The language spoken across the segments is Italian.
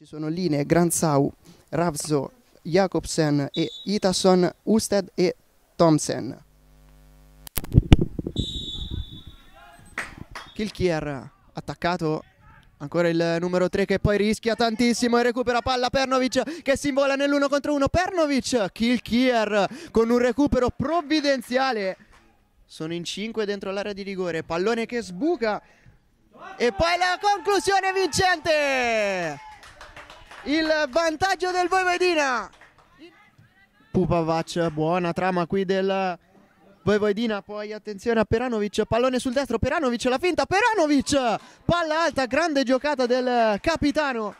Ci sono linee Granzau, Ravzo, Jacobsen e Itason, Usted e Thompson. Kilkier attaccato Ancora il numero 3 che poi rischia tantissimo e recupera palla Pernovic che si invola nell'1 contro 1. Pernovic, Kilkier con un recupero provvidenziale. Sono in 5 dentro l'area di rigore, pallone che sbuca e poi la conclusione vincente il vantaggio del Voivodina. Pupavac, buona trama qui del Voivodina, poi attenzione a Peranovic, pallone sul destro, Peranovic, la finta, Peranovic, palla alta, grande giocata del capitano.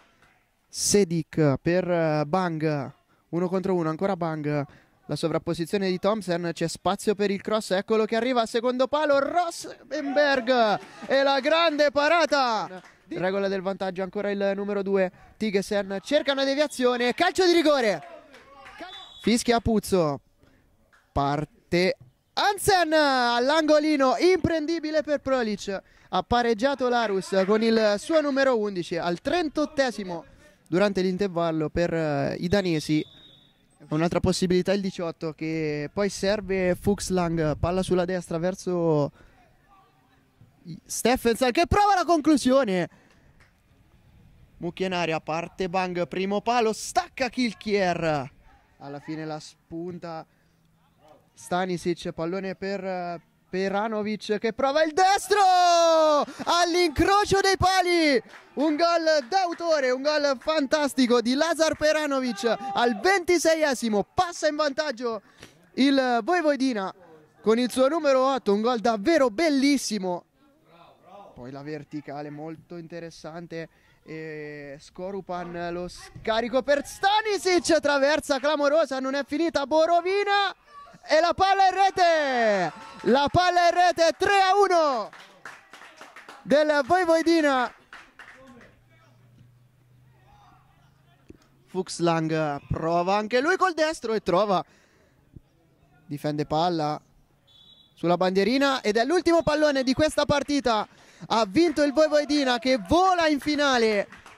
Sedic per Bang, uno contro uno, ancora Bang, la sovrapposizione di Thompson, c'è spazio per il cross, eccolo che arriva al secondo palo, Rossenberg e la grande parata! Regola del vantaggio, ancora il numero 2, Tigesen cerca una deviazione, calcio di rigore! Fischia Puzzo, parte Hansen all'angolino, imprendibile per Prolic, ha pareggiato l'Arus con il suo numero 11 al 38esimo durante l'intervallo per eh, i danesi. Un'altra possibilità è il 18 che poi serve Fuxlang, palla sulla destra verso Steffensen che prova la conclusione. Mucchi in aria, parte Bang, primo palo, stacca Kilkier. Alla fine la spunta Stanisic, pallone per eh, Peranovic che prova il destro all'incrocio dei pali un gol d'autore, un gol fantastico di Lazar Peranovic al 26esimo, passa in vantaggio il Voivodina con il suo numero 8, un gol davvero bellissimo poi la verticale molto interessante e Scorupan lo scarico per Stanisic, traversa clamorosa, non è finita Borovina e la palla in rete! La palla in rete 3 a 1 del Voivodina. Fuxlang prova anche lui col destro e trova. Difende palla sulla bandierina ed è l'ultimo pallone di questa partita. Ha vinto il Voivodina che vola in finale